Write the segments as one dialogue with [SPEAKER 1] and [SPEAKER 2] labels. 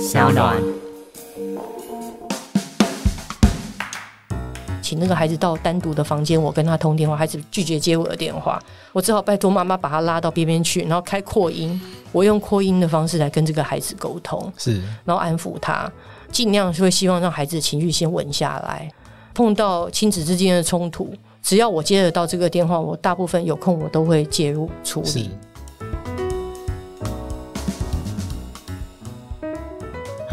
[SPEAKER 1] 小暖，请那个孩子到单独的房间，我跟他通电话。孩子拒绝接我的电话，我只好拜托妈妈把他拉到边边去，然后开扩音，我用扩音的方式来跟这个孩子沟通，是，然后安抚他，尽量会希望让孩子的情绪先稳下来。碰到亲子之间的冲突，只要我接得到这个电话，我大部分有空我都会介入处理。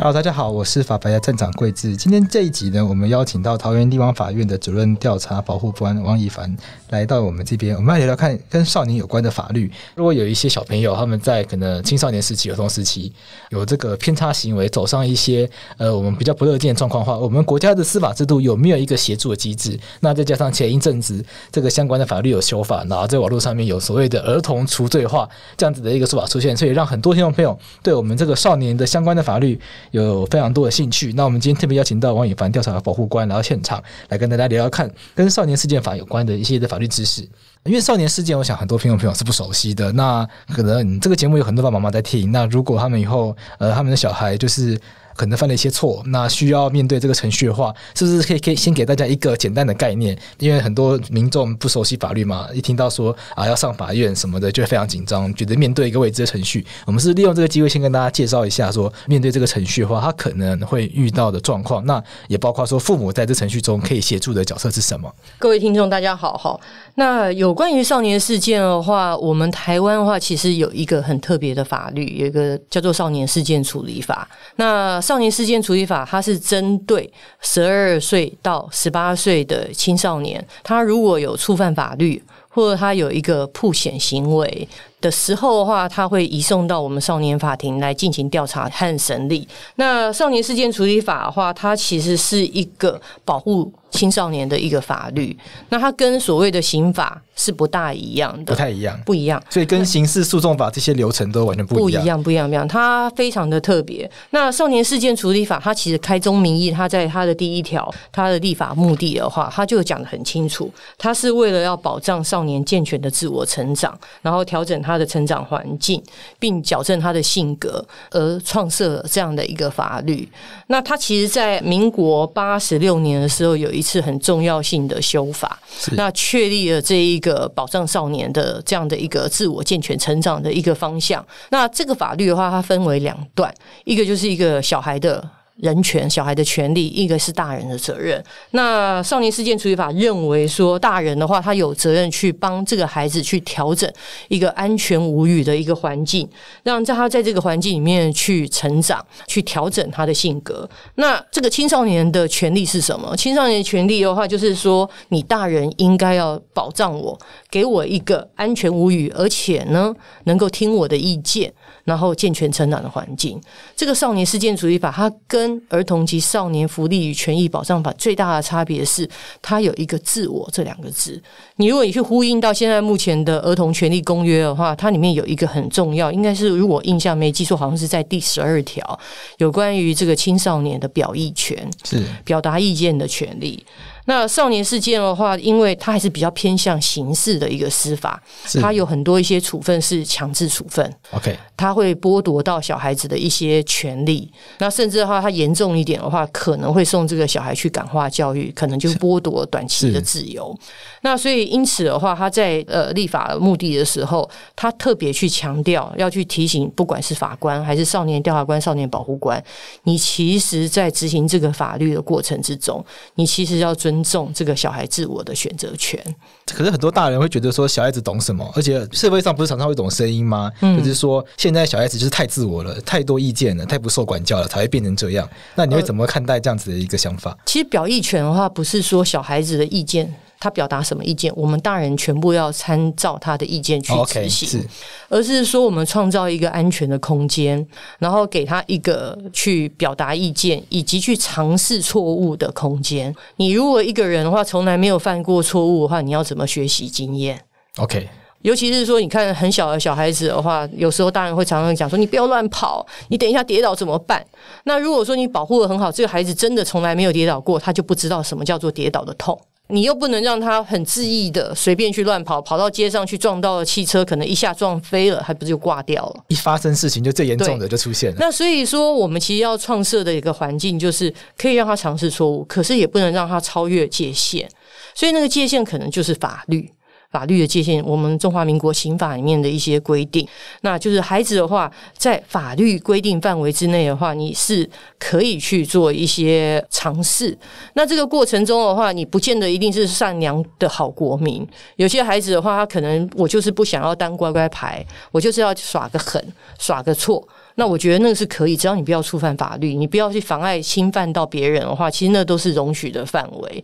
[SPEAKER 2] Hello，大家好，我是法白的站长桂智。今天这一集呢，我们邀请到桃园地方法院的主任调查保护官王一凡。来到我们这边，我们来聊聊看跟少年有关的法律。如果有一些小朋友他们在可能青少年时期、儿童时期有这个偏差行为，走上一些呃我们比较不乐见的状况话，我们国家的司法制度有没有一个协助的机制？那再加上前一阵子这个相关的法律有修法，然后在网络上面有所谓的“儿童除罪化”这样子的一个说法出现，所以让很多听众朋友对我们这个少年的相关的法律有非常多的兴趣。那我们今天特别邀请到王以凡调查保护官来到现场，来跟大家聊聊看跟少年事件法有关的一些的法律。知识，因为少年事件，我想很多听众朋友是不熟悉的。那可能这个节目有很多爸爸妈妈在听。那如果他们以后，呃，他们的小孩就是。可能犯了一些错，那需要面对这个程序的话，是不是可以可以先给大家一个简单的概念？因为很多民众不熟悉法律嘛，一听到说啊要上法院什么的，就非常紧张，觉得面对一个未知的程序。我们是利用这个机会先跟大家介绍一下，说面对这个程序的话，他可能会遇到的状况。那也包括说父母在这程序中可以协助的角色是什么？
[SPEAKER 1] 各位听众大家好哈。那有关于少年事件的话，我们台湾的话其实有一个很特别的法律，有一个叫做《少年事件处理法》。那少年事件处理法，它是针对十二岁到十八岁的青少年，他如果有触犯法律，或者他有一个破险行为的时候的话，他会移送到我们少年法庭来进行调查和审理。那少年事件处理法的话，它其实是一个保护。青少年的一个法律，那它跟所谓的刑法是不大一样的，不太一样，不一样，
[SPEAKER 2] 所以跟刑事诉讼法这些流程都完全不一样，不一样，
[SPEAKER 1] 不一样，它非常的特别。那《少年事件处理法》它其实开宗明义，它在它的第一条，它的立法目的的话，它就讲的很清楚，它是为了要保障少年健全的自我成长，然后调整他的成长环境，并矫正他的性格而创设这样的一个法律。那它其实，在民国八十六年的时候有一。是很重要性的修法，那确立了这一个保障少年的这样的一个自我健全成长的一个方向。那这个法律的话，它分为两段，一个就是一个小孩的。人权，小孩的权利，一个是大人的责任。那少年事件处理法认为说，大人的话，他有责任去帮这个孩子去调整一个安全无语的一个环境，让在他在这个环境里面去成长，去调整他的性格。那这个青少年的权利是什么？青少年权利的话，就是说，你大人应该要保障我，给我一个安全无语，而且呢，能够听我的意见。然后健全成长的环境，这个《少年事件主义法》它跟《儿童及少年福利与权益保障法》最大的差别是，它有一个“自我”这两个字。你如果你去呼应到现在目前的《儿童权利公约》的话，它里面有一个很重要，应该是如果印象没记错，好像是在第十二条有关于这个青少年的表意权，是表达意见的权利。那少年事件的话，因为它还是比较偏向刑事的一个司法，它有很多一些处分是强制处分。OK，它会剥夺到小孩子的一些权利。那甚至的话，它严重一点的话，可能会送这个小孩去感化教育，可能就剥夺短期的自由。那所以因此的话，他在呃立法目的的时候，他特别去强调要去提醒，不管是法官还是少年调查官、少年保护官，你其实，在执行这个法律的过程之中，你其实要遵。尊重这个小孩自我的选择权，
[SPEAKER 2] 可是很多大人会觉得说小孩子懂什么？而且社会上不是常常会懂声音吗？就是说现在小孩子就是太自我了，太多意见了，太不受管教了，才会变成这样。那你会怎么看待这样子的一个想法？
[SPEAKER 1] 其实表意权的话，不是说小孩子的意见。他表达什么意见，我们大人全部要参照他的意见去执行，而是说我们创造一个安全的空间，然后给他一个去表达意见以及去尝试错误的空间。你如果一个人的话，从来没有犯过错误的话，你要怎么学习经验？OK，尤其是说，你看很小的小孩子的话，有时候大人会常常讲说：“你不要乱跑，你等一下跌倒怎么办？”那如果说你保护的很好，这个孩子真的从来没有跌倒过，他就不知道什么叫做跌倒的痛。你又不能让他很恣意的随便去乱跑，跑到街上去撞到了汽车，可能一下撞飞了，还不就挂掉了？
[SPEAKER 2] 一发生事情就最严重的就出现了。
[SPEAKER 1] 那所以说，我们其实要创设的一个环境，就是可以让他尝试错误，可是也不能让他超越界限。所以那个界限可能就是法律。法律的界限，我们中华民国刑法里面的一些规定，那就是孩子的话，在法律规定范围之内的话，你是可以去做一些尝试。那这个过程中的话，你不见得一定是善良的好国民。有些孩子的话，他可能我就是不想要当乖乖牌，我就是要耍个狠，耍个错。那我觉得那个是可以，只要你不要触犯法律，你不要去妨碍、侵犯到别人的话，其实那都是容许的范围。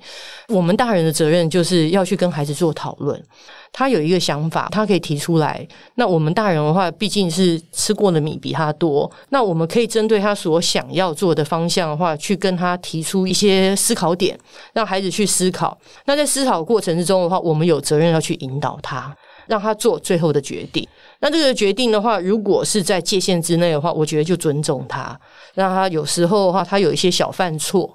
[SPEAKER 1] 我们大人的责任就是要去跟孩子做讨论，他有一个想法，他可以提出来。那我们大人的话，毕竟是吃过的米比他多，那我们可以针对他所想要做的方向的话，去跟他提出一些思考点，让孩子去思考。那在思考过程之中的话，我们有责任要去引导他，让他做最后的决定。那这个决定的话，如果是在界限之内的话，我觉得就尊重他。让他有时候的话，他有一些小犯错，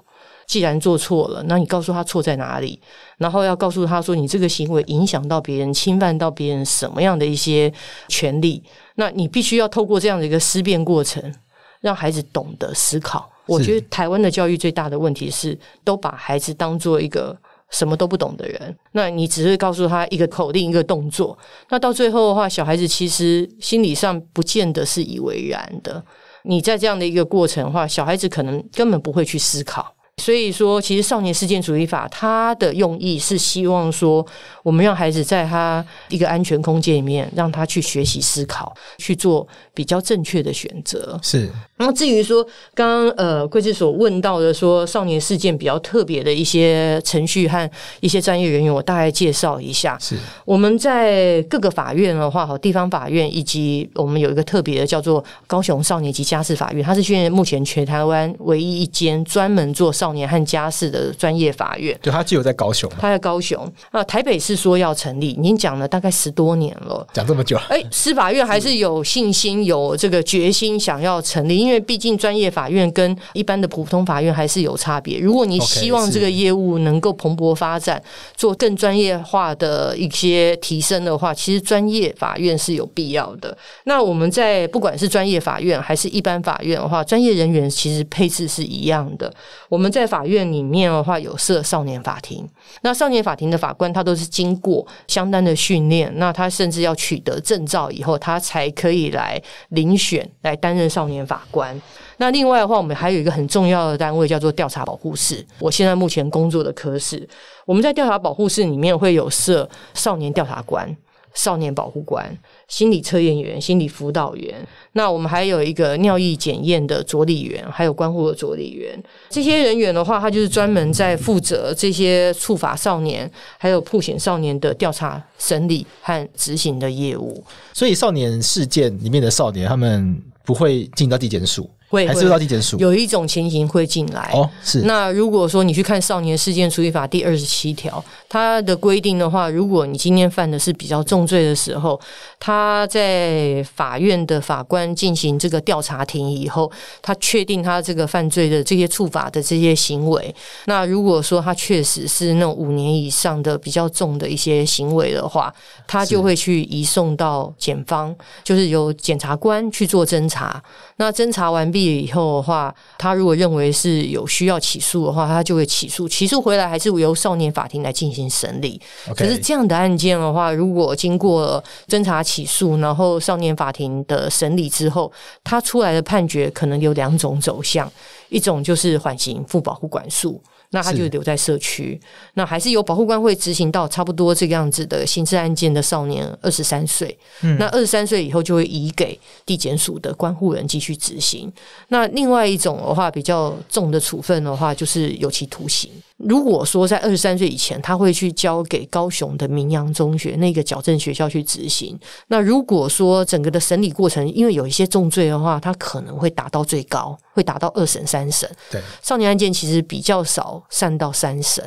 [SPEAKER 1] 既然做错了，那你告诉他错在哪里，然后要告诉他说，你这个行为影响到别人，侵犯到别人什么样的一些权利？那你必须要透过这样的一个思辨过程，让孩子懂得思考。我觉得台湾的教育最大的问题是，都把孩子当做一个。什么都不懂的人，那你只是告诉他一个口令、一个动作，那到最后的话，小孩子其实心理上不见得是以为然的。你在这样的一个过程的话，小孩子可能根本不会去思考。所以说，其实少年事件主义法它的用意是希望说，我们让孩子在他一个安全空间里面，让他去学习思考，去做比较正确的选择。是。那至于说刚刚呃贵志所问到的说少年事件比较特别的一些程序和一些专业人员，我大概介绍一下。是我们在各个法院的话，哈，地方法院以及我们有一个特别的叫做高雄少年及家事法院，它是现在目前全台湾唯一一间专门做少年和家事的专业法院。对，它只有在高雄，它在高雄啊。台北是说要成立，已经讲了大概十多年了，讲这么久，哎，司法院还是有信心有这个决心想要成立。因为毕竟专业法院跟一般的普通法院还是有差别。如果你希望这个业务能够蓬勃发展，做更专业化的一些提升的话，其实专业法院是有必要的。那我们在不管是专业法院还是一般法院的话，专业人员其实配置是一样的。我们在法院里面的话有设少年法庭，那少年法庭的法官他都是经过相当的训练，那他甚至要取得证照以后，他才可以来遴选来担任少年法。关。那另外的话，我们还有一个很重要的单位叫做调查保护室。我现在目前工作的科室，我们在调查保护室里面会有设少年调查官、少年保护官、心理测验员、心理辅导员。那我们还有一个尿液检验的着力员，还有关护着力员。这些人员的话，他就是专门在负责这些触法少年还有破险少年的调查、审理和执行的业务。所
[SPEAKER 2] 以，少年事件里面的少年，他们。不会进到地检署。会还是到地检署，有
[SPEAKER 1] 一种情形会进来。哦，是。那如果说你去看《少年事件处理法》第二十七条，它的规定的话，如果你今天犯的是比较重罪的时候，他在法院的法官进行这个调查庭以后，他确定他这个犯罪的这些处罚的这些行为，那如果说他确实是那种五年以上的比较重的一些行为的话，他就会去移送到检方，就是由检察官去做侦查。那侦查完毕。以后的话，他如果认为是有需要起诉的话，他就会起诉。起诉回来还是由少年法庭来进行审理。可是这样的案件的话，如果经过侦查、起诉，然后少年法庭的审理之后，他出来的判决可能有两种走向：一种就是缓刑、负保护管束。那他就留在社区，那还是有保护官会执行到差不多这个样子的刑事案件的少年，二十三岁。那二十三岁以后就会移给地检署的关护人继续执行。那另外一种的话，比较重的处分的话，就是有期徒刑。如果说在二十三岁以前，他会去交给高雄的明阳中学那个矫正学校去执行。那如果说整个的审理过程，因为有一些重罪的话，他可能会达到最高。会达到二审三审，对，少年案件其实比较少，上到三审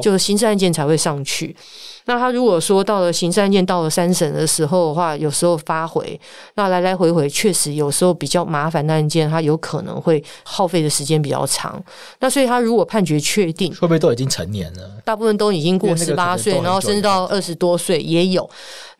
[SPEAKER 1] 就是刑事案件才会上去。那他如果说到了刑事案件到了三审的时候的话，有时候发回，那来来回回确实有时候比较麻烦。案件他有可能会耗费的时间比较长。那所以他如果判决确定，会不会都已经成年了？大部分都已经过十八岁，然后甚至到二十多岁也有。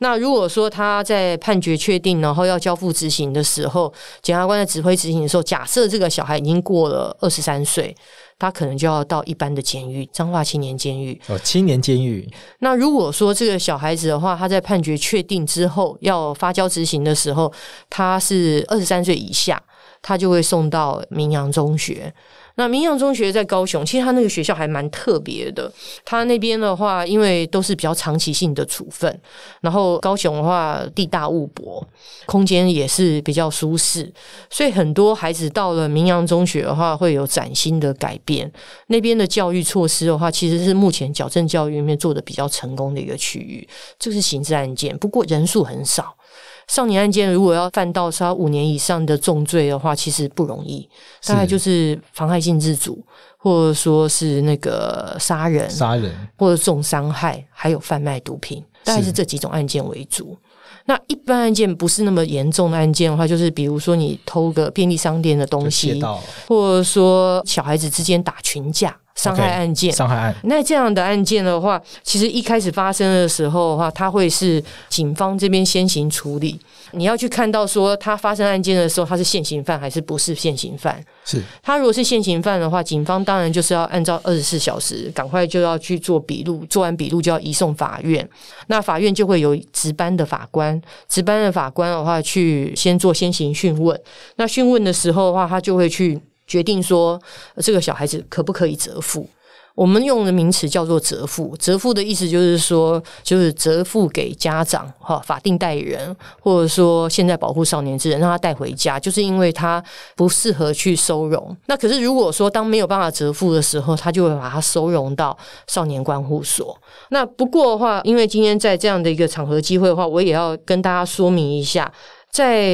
[SPEAKER 1] 那如果说他在判决确定，然后要交付执行的时候，检察官在指挥执行的时候，假设这个小孩已经过了二十三岁，他可能就要到一般的监狱，彰化青年监狱。哦，青
[SPEAKER 2] 年监狱。
[SPEAKER 1] 那如果说这个小孩子的话，他在判决确定之后要发交执行的时候，他是二十三岁以下，他就会送到明阳中学。那明阳中学在高雄，其实他那个学校还蛮特别的。他那边的话，因为都是比较长期性的处分，然后高雄的话地大物博，空间也是比较舒适，所以很多孩子到了明阳中学的话，会有崭新的改变。那边的教育措施的话，其实是目前矫正教育里面做的比较成功的一个区域。这是刑事案件，不过人数很少。少年案件如果要犯到杀五年以上的重罪的话，其实不容易。大概就是妨害性自主，或者说是那个杀人、杀人或者重伤害，还有贩卖毒品，大概是这几种案件为主。那一般案件不是那么严重的案件的话，就是比如说你偷个便利商店的东西，或者说小孩子之间打群架。伤害案件，伤害案。那这样的案件的话，其实一开始发生的时候的话，他会是警方这边先行处理。你要去看到说他发生案件的时候，他是现行犯还是不是现行犯？是他如果是现行犯的话，警方当然就是要按照二十四小时，赶快就要去做笔录，做完笔录就要移送法院。那法院就会有值班的法官，值班的法官的话去先做先行讯问。那讯问的时候的话，他就会去。决定说这个小孩子可不可以折父？我们用的名词叫做折父。折父的意思就是说，就是折父给家长哈法定代理人，或者说现在保护少年之人，让他带回家，就是因为他不适合去收容。那可是如果说当没有办法折父的时候，他就会把他收容到少年关护所。那不过的话，因为今天在这样的一个场合机会的话，我也要跟大家说明一下。在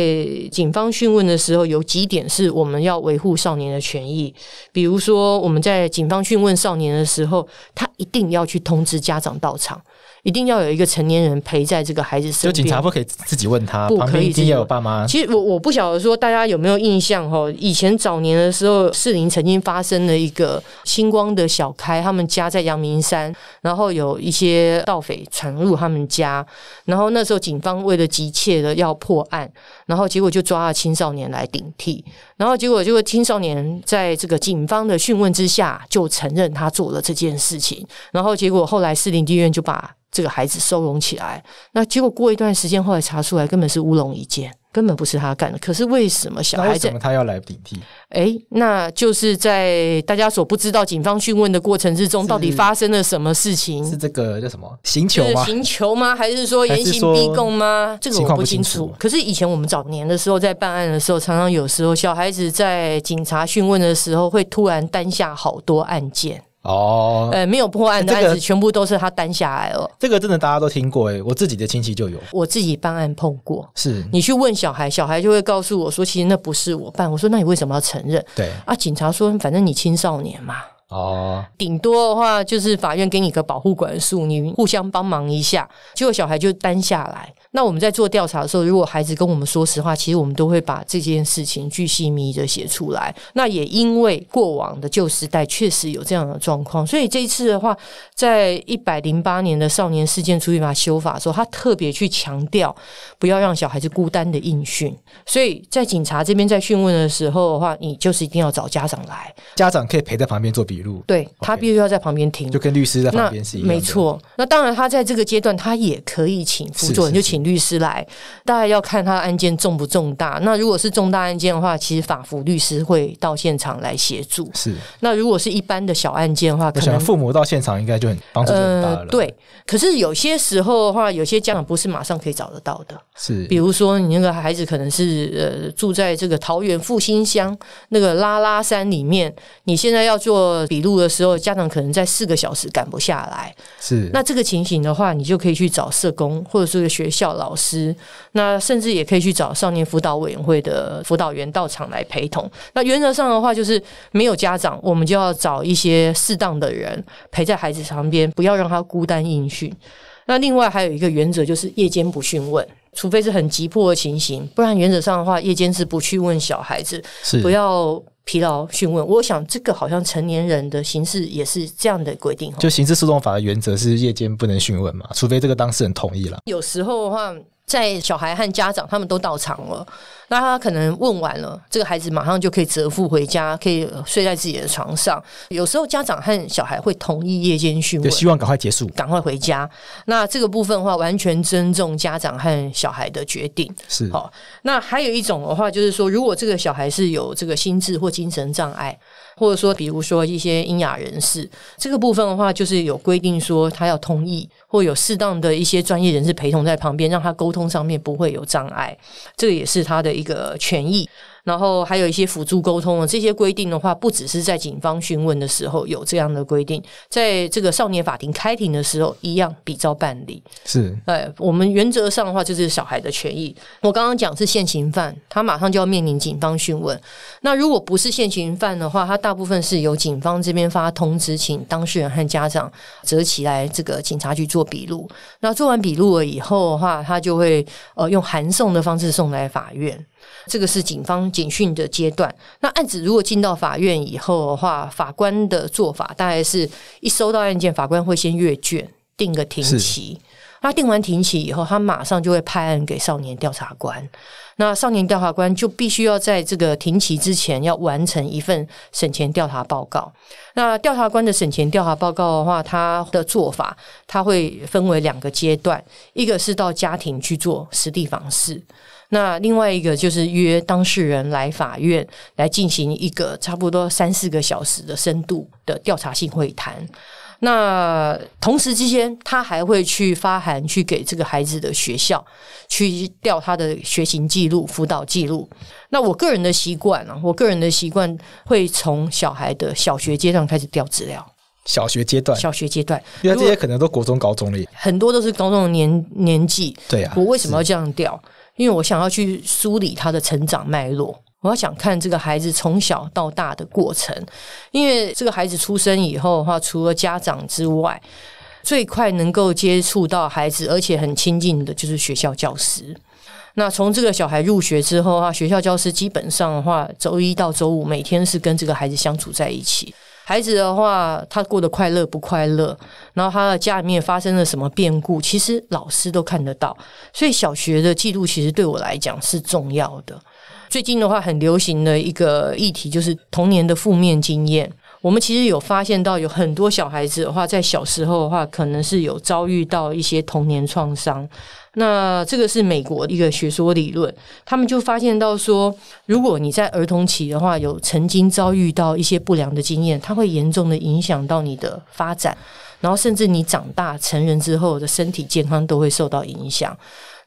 [SPEAKER 1] 警方讯问的时候，有几点是我们要维护少年的权益。比如说，我们在警方讯问少年的时候，他一定要去通知家长到场。一定要有一个成年人陪在这个孩子身边。就警察不
[SPEAKER 2] 可以自己问他，可以，一定要有爸妈。其
[SPEAKER 1] 实我我不晓得说大家有没有印象哈？以前早年的时候，士林曾经发生了一个星光的小开，他们家在阳明山，然后有一些盗匪闯入他们家，然后那时候警方为了急切的要破案，然后结果就抓了青少年来顶替，然后结果就果青少年在这个警方的讯问之下就承认他做了这件事情，然后结果后来士林地院就把。这个孩子收容起来，那结果过一段时间后来查出来，根本是乌龙一件，根本不是他干的。可是为什么小孩子他要来顶替？哎，那就是在大家所不知道，警方讯问的过程之中，到底发生了什么事情？是这个叫什么行求吗？刑求吗？还是说严刑逼供吗？这个我不清楚。可是以前我们早年的时候在办案的时候，常常有时候小孩子在警察讯问的时候，会突然担下好多案件。
[SPEAKER 2] 哦，呃，
[SPEAKER 1] 没有破案的案子，全部都是他担下来了。
[SPEAKER 2] 这个真的大家都听过，哎，我自己的亲戚就有，
[SPEAKER 1] 我自己办案碰过。是你去问小孩，小孩就会告诉我说，其实那不是我办。我说那你为什么要承认？对啊，警察说，反正你青少年嘛。哦，顶多的话就是法院给你个保护管束，你互相帮忙一下，结果小孩就单下来。那我们在做调查的时候，如果孩子跟我们说实话，其实我们都会把这件事情巨细密的写出来。那也因为过往的旧时代确实有这样的状况，所以这一次的话，在一百零八年的少年事件处理法修法的时候，他特别去强调不要让小孩子孤单的应讯。所以在警察这边在讯问的时候的话，你就是一定要找家长来，
[SPEAKER 2] 家长可以陪在旁边做笔。
[SPEAKER 1] 对他必须要在旁边听，就
[SPEAKER 2] 跟律师在旁边是一样。没错，
[SPEAKER 1] 那当然，他在这个阶段，他也可以请辅助人，就请律师来。大概要看他案件重不重大。那如果是重大案件的话，其实法服律师会到现场来协助。是。那如果是一般的小案件的话，可能父
[SPEAKER 2] 母到现场应该就很帮助很大了。
[SPEAKER 1] 对。可是有些时候的话，有些家长不是马上可以找得到的。是。比如说，你那个孩子可能是呃住在这个桃园复兴乡那个拉拉山里面，你现在要做。笔录的时候，家长可能在四个小时赶不下来。是那这个情形的话，你就可以去找社工，或者是学校老师，那甚至也可以去找少年辅导委员会的辅导员到场来陪同。那原则上的话，就是没有家长，我们就要找一些适当的人陪在孩子旁边，不要让他孤单应讯。那另外还有一个原则就是，夜间不讯问，除非是很急迫的情形，不然原则上的话，夜间是不去问小孩子。是不要。疲劳讯问，我想这个好像成年人的刑事也是这样的规定。就刑
[SPEAKER 2] 事诉讼法的原则是夜间不能讯问嘛，除非这个当事人同意了。
[SPEAKER 1] 有时候的话。在小孩和家长他们都到场了，那他可能问完了，这个孩子马上就可以折腹回家，可以睡在自己的床上。有时候家长和小孩会同意夜间训，问，希望赶快结束，赶快回家。那这个部分的话，完全尊重家长和小孩的决定。是好。那还有一种的话，就是说，如果这个小孩是有这个心智或精神障碍，或者说比如说一些聋哑人士，这个部分的话，就是有规定说他要同意。或有适当的一些专业人士陪同在旁边，让他沟通上面不会有障碍，这也是他的一个权益。然后还有一些辅助沟通的这些规定的话，不只是在警方询问的时候有这样的规定，在这个少年法庭开庭的时候一样比照办理。是，哎，我们原则上的话就是小孩的权益。我刚刚讲是现行犯，他马上就要面临警方询问。那如果不是现行犯的话，他大部分是由警方这边发通知，请当事人和家长折起来这个警察局做笔录。那做完笔录了以后的话，他就会呃用函送的方式送来法院。这个是警方警讯的阶段。那案子如果进到法院以后的话，法官的做法大概是一收到案件，法官会先阅卷，定个庭期。那定完庭期以后，他马上就会派案给少年调查官。那少年调查官就必须要在这个庭期之前要完成一份审前调查报告。那调查官的审前调查报告的话，他的做法他会分为两个阶段，一个是到家庭去做实地访视。那另外一个就是约当事人来法院来进行一个差不多三四个小时的深度的调查性会谈。那同时之间，他还会去发函去给这个孩子的学校去调他的学情记录、辅导记录。那我个人的习惯啊，我个人的习惯会从小孩的小学阶段开始调资料。
[SPEAKER 2] 小学阶段，小
[SPEAKER 1] 学阶段，因为这些可
[SPEAKER 2] 能都国中、高中了，
[SPEAKER 1] 很多都是高中的年年纪。对啊，我为什么要这样调？因为我想要去梳理他的成长脉络，我要想看这个孩子从小到大的过程。因为这个孩子出生以后的话，除了家长之外，最快能够接触到孩子而且很亲近的，就是学校教师。那从这个小孩入学之后的话，学校教师基本上的话，周一到周五每天是跟这个孩子相处在一起。孩子的话，他过得快乐不快乐？然后他的家里面发生了什么变故？其实老师都看得到，所以小学的记录其实对我来讲是重要的。最近的话，很流行的一个议题就是童年的负面经验。我们其实有发现到有很多小孩子的话，在小时候的话，可能是有遭遇到一些童年创伤。那这个是美国的一个学说理论，他们就发现到说，如果你在儿童期的话，有曾经遭遇到一些不良的经验，它会严重的影响到你的发展，然后甚至你长大成人之后的身体健康都会受到影响。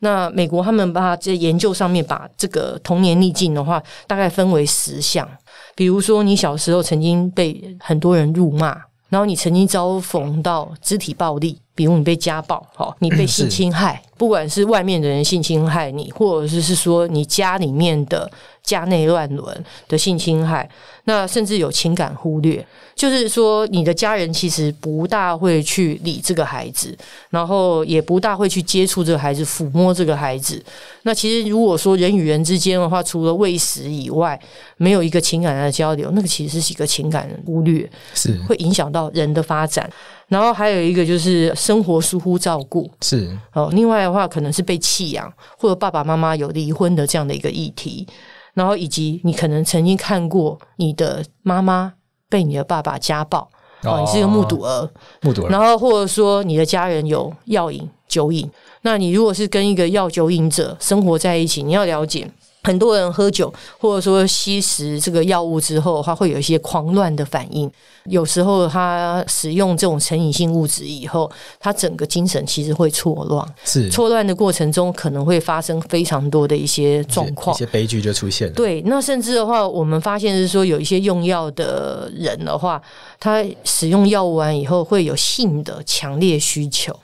[SPEAKER 1] 那美国他们把在研究上面把这个童年逆境的话，大概分为十项，比如说你小时候曾经被很多人辱骂，然后你曾经遭逢到肢体暴力。比如你被家暴，哈，你被性侵害，不管是外面的人性侵害你，或者是是说你家里面的家内乱伦的性侵害，那甚至有情感忽略，就是说你的家人其实不大会去理这个孩子，然后也不大会去接触这个孩子，抚摸这个孩子。那其实如果说人与人之间的话，除了喂食以外，没有一个情感上的交流，那个其实是一个情感忽略，是会影响到人的发展。然后还有一个就是生活疏忽照顾是哦，另外的话可能是被弃养，或者爸爸妈妈有离婚的这样的一个议题，然后以及你可能曾经看过你的妈妈被你的爸爸家暴哦，你是一个目睹儿目睹，然后或者说你的家人有药瘾酒瘾，那你如果是跟一个药酒瘾者生活在一起，你要了解。很多人喝酒，或者说吸食这个药物之后，他会有一些狂乱的反应。有时候他使用这种成瘾性物质以后，他整个精神其实会错乱。是错乱的过程中，可能会发生非常多的一些状况，一些
[SPEAKER 2] 悲剧就出现了。
[SPEAKER 1] 对，那甚至的话，我们发现是说，有一些用药的人的话，他使用药物完以后，会有性的强烈需求。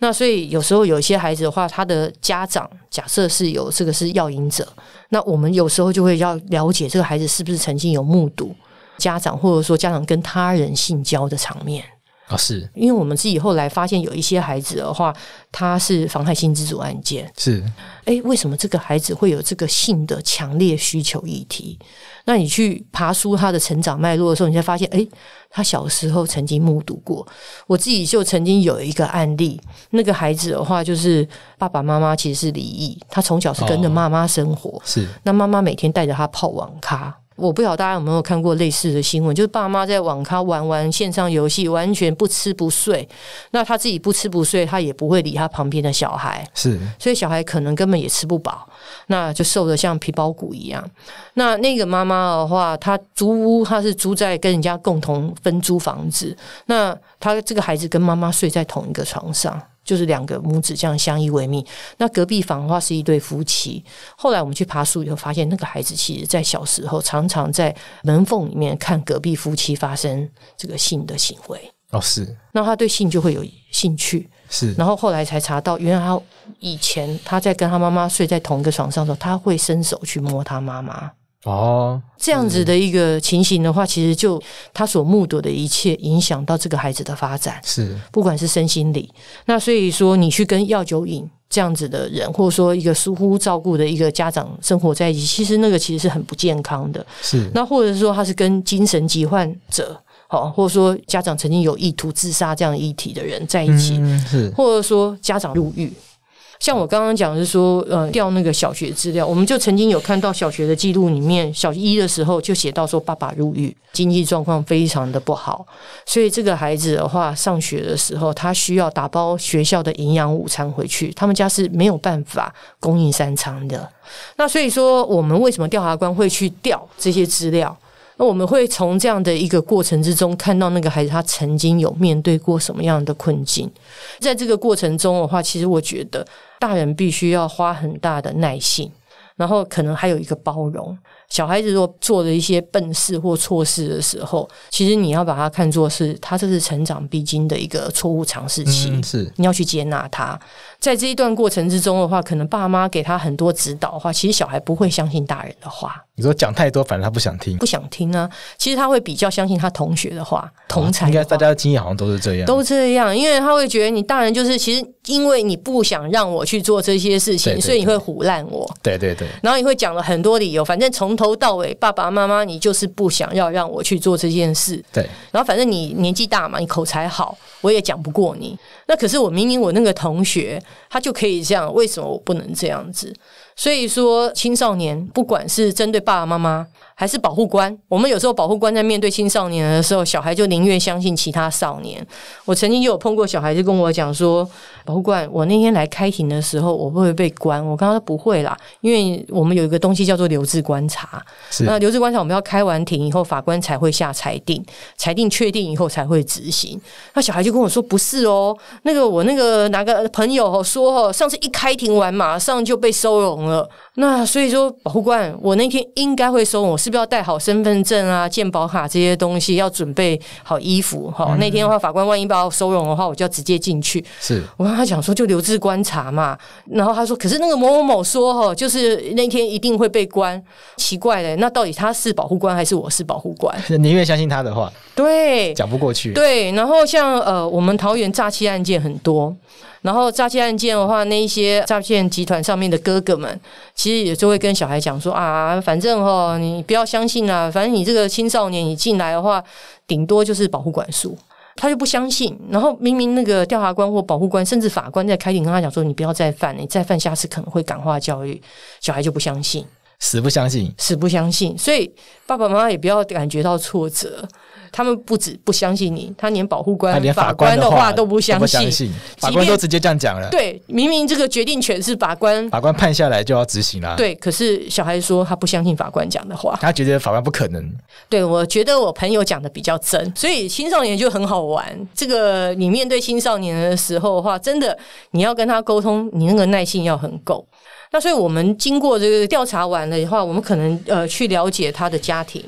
[SPEAKER 1] 那所以有时候有一些孩子的话，他的家长假设是有这个是药瘾者，那我们有时候就会要了解这个孩子是不是曾经有目睹家长或者说家长跟他人性交的场面。啊，是因为我们自己后来发现有一些孩子的话，他是妨害性自主案件。是，哎，为什么这个孩子会有这个性的强烈需求议题？那你去爬书他的成长脉络的时候，你才发现，哎，他小时候曾经目睹过。我自己就曾经有一个案例，那个孩子的话，就是爸爸妈妈其实是离异，他从小是跟着妈妈生活，是，那妈妈每天带着他泡网咖。我不晓得大家有没有看过类似的新闻，就是爸妈在网咖玩玩线上游戏，完全不吃不睡。那他自己不吃不睡，他也不会理他旁边的小孩，是，所以小孩可能根本也吃不饱，那就瘦的像皮包骨一样。那那个妈妈的话，她租屋，她是租在跟人家共同分租房子，那她这个孩子跟妈妈睡在同一个床上。就是两个母子这样相依为命。那隔壁房的话是一对夫妻。后来我们去爬树以后，发现那个孩子其实在小时候常常在门缝里面看隔壁夫妻发生这个性的行为。哦，是。那他对性就会有兴趣。是。然后后来才查到，原来他以前他在跟他妈妈睡在同一个床上的时候，他会伸手去摸他妈妈。哦，这样子的一个情形的话，其实就他所目睹的一切，影响到这个孩子的发展。是，不管是身心理。那所以说，你去跟药酒瘾这样子的人，或者说一个疏忽照顾的一个家长生活在一起，其实那个其实是很不健康的。是，那或者是说他是跟精神疾患者，好，或者说家长曾经有意图自杀这样议题的人在一起，是，或者说家长入狱。像我刚刚讲是说，呃，调那个小学资料，我们就曾经有看到小学的记录里面，小一的时候就写到说，爸爸入狱，经济状况非常的不好，所以这个孩子的话，上学的时候他需要打包学校的营养午餐回去，他们家是没有办法供应三餐的。那所以说，我们为什么调查官会去调这些资料？那我们会从这样的一个过程之中，看到那个孩子他曾经有面对过什么样的困境。在这个过程中的话，其实我觉得大人必须要花很大的耐心，然后可能还有一个包容。小孩子若做了一些笨事或错事的时候，其实你要把他看作是，他这是成长必经的一个错误尝试期，是你要去接纳他。在这一段过程之中的话，可能爸妈给他很多指导的话，其实小孩不会相信大人的话。你说讲太多，反正他不想听，不想听啊。其实他会比较相信他同学的话，同才应该大家的经验好像都是这样，都这样，因为他会觉得你大人就是，其实因为你不想让我去做这些事情，所以你会唬烂我。对对对，然后你会讲了很多理由，反正从头到尾，爸爸妈妈，你就是不想要让我去做这件事。对，然后反正你年纪大嘛，你口才好，我也讲不过你。那可是我明明我那个同学，他就可以这样，为什么我不能这样子？所以说，青少年不管是针对爸爸妈妈，还是保护官，我们有时候保护官在面对青少年的时候，小孩就宁愿相信其他少年。我曾经就有碰过小孩，就跟我讲说：“保护官，我那天来开庭的时候，我会被关。”我刚刚说不会啦，因为我们有一个东西叫做留置观察。那留置观察，我们要开完庭以后，法官才会下裁定，裁定确定以后才会执行。那小孩就跟我说：“不是哦，那个我那个哪个朋友说哦，上次一开庭完，马上就被收容。”那所以说，保护官，我那天应该会收我，是不是要带好身份证啊、鉴宝卡这些东西？要准备好衣服哈。那天的话，法官万一把我收容的话，我就要直接进去。是我跟他讲说，就留置观察嘛。然后他说，可是那个某某某说，哈，就是那天一定会被关。奇怪的，那到底他是保护官还是我是保护官？
[SPEAKER 2] 你愿相信他的话。对，讲不过去。对，
[SPEAKER 1] 然后像呃，我们桃园诈欺案件很多，然后诈欺案件的话，那一些诈骗集团上面的哥哥们，其实也就会跟小孩讲说啊，反正哦，你不要相信啊，反正你这个青少年你进来的话，顶多就是保护管束，他就不相信。然后明明那个调查官或保护官，甚至法官在开庭跟他讲说，你不要再犯，你再犯下次可能会感化教育，小孩就不相信，
[SPEAKER 2] 死不相信，
[SPEAKER 1] 死不相信。所以爸爸妈妈也不要感觉到挫折。他们不止不相信你，他连保护官、连法官的话都不相信。法官都直接
[SPEAKER 2] 这样讲了。对，
[SPEAKER 1] 明明这个决定权是法官，
[SPEAKER 2] 法官判下来就要执行啦。对，
[SPEAKER 1] 可是小孩说他不相信法官讲的话，
[SPEAKER 2] 他觉得法官不可能。
[SPEAKER 1] 对，我觉得我朋友讲的比较真，所以青少年就很好玩。这个你面对青少年的时候的话，真的你要跟他沟通，你那个耐性要很够。那所以我们经过这个调查完了的话，我们可能呃去了解他的家庭、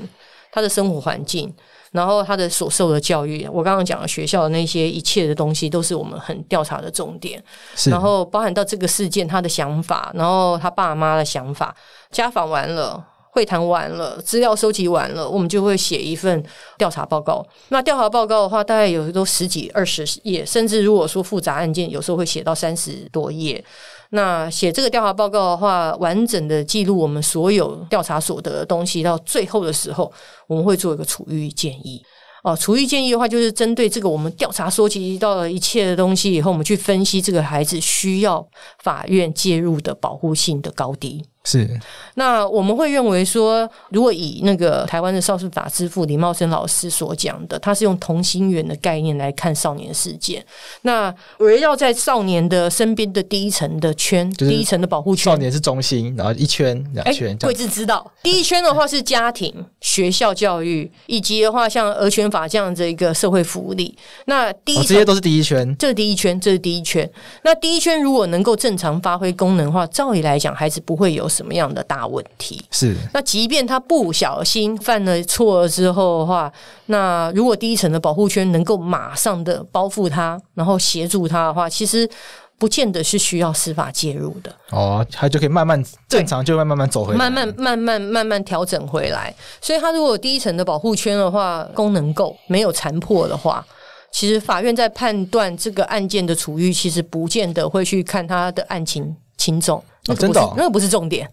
[SPEAKER 1] 他的生活环境。然后他的所受的教育，我刚刚讲的学校的那些一切的东西，都是我们很调查的重点。然后包含到这个事件，他的想法，然后他爸妈的想法。家访完了，会谈完了，资料收集完了，我们就会写一份调查报告。那调查报告的话，大概有都十几二十页，甚至如果说复杂案件，有时候会写到三十多页。那写这个调查报告的话，完整的记录我们所有调查所得的东西，到最后的时候，我们会做一个处遇建议。哦，处遇建议的话，就是针对这个我们调查收集到了一切的东西以后，我们去分析这个孩子需要法院介入的保护性的高低。是，那我们会认为说，如果以那个台湾的少数法之父李茂生老师所讲的，他是用同心圆的概念来看少年事件。那围绕在少年的身边的第一层的圈，就是第一层的保护圈。少年是中心，然后一圈两圈。位置知道，第一圈的话是家庭、学校教育，以及的话像儿权法这样的一个社会福利。那第一这些都是第一圈，这是第一圈，这是第一圈。那第一圈如果能够正常发挥功能的话，照理来讲，孩子不会有。什么样的大问题？是那，即便他不小心犯了错之后的话，那如果第一层的保护圈能够马上的包覆他，然后协助他的话，其实不见得是需要司法介入的。
[SPEAKER 2] 哦，他就可以慢慢正常，就慢慢慢走回来，慢慢
[SPEAKER 1] 慢慢慢慢调整回来。所以，他如果第一层的保护圈的话功能够没有残破的话，其实法院在判断这个案件的处遇，其实不见得会去看他的案情。轻重，那不是，那个不是重点。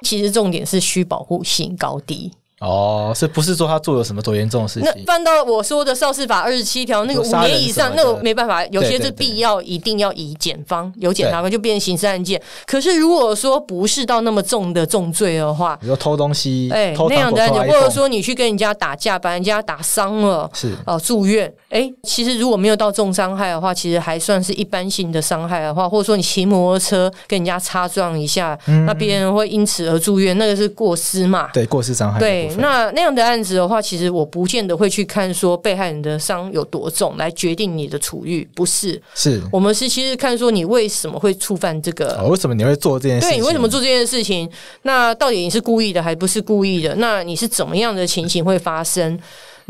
[SPEAKER 1] 其实重点是需保护性高低。
[SPEAKER 2] 哦，是不是说他做了什么多严重的事情？
[SPEAKER 1] 那犯到我说的《少司法》二十七条，那个五年以上，那我没办法。有些是必要，一定要以检方有检察官就变成刑事案件。可是如果说不是到那么重的重罪的话，比如偷东西，哎，那样案件，或者说你去跟人家打架，把人家打伤了，是哦住院。哎，其实如果没有到重伤害的话，其实还算是一般性的伤害的话，或者说你骑摩托车跟人家擦撞一下，那别人会因此而住院，那个是过失嘛？对，过失伤害。对。那那样的案子的话，其实我不见得会去看说被害人的伤有多重来决定你的处遇，不是？是我们是其实看说你为什么会触犯这个？
[SPEAKER 2] 为什么你会做这件事情？对，你为什
[SPEAKER 1] 么做这件事情？那到底你是故意的，还不是故意的？那你是怎么样的情形会发生？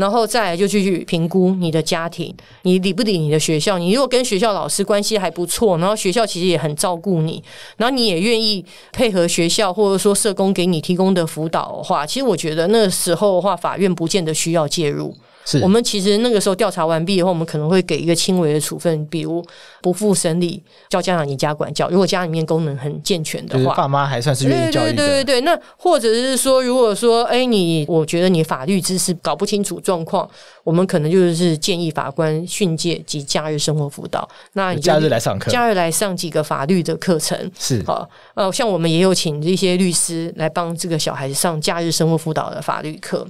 [SPEAKER 1] 然后再来就去去评估你的家庭，你理不理你的学校？你如果跟学校老师关系还不错，然后学校其实也很照顾你，然后你也愿意配合学校或者说社工给你提供的辅导的话，其实我觉得那时候的话，法院不见得需要介入。我们其实那个时候调查完毕以后，我们可能会给一个轻微的处分，比如不负审理，叫家长你家管教。如果家里面功能很健全的话，爸妈还算是愿意教育的。对对对对，那或者是说，如果说哎，你我觉得你法律知识搞不清楚状况，我们可能就是建议法官训诫及假日生活辅导。那你假日来上课，假日来上几个法律的课程是啊呃，像我们也有请一些律师来帮这个小孩子上假日生活辅导的法律课。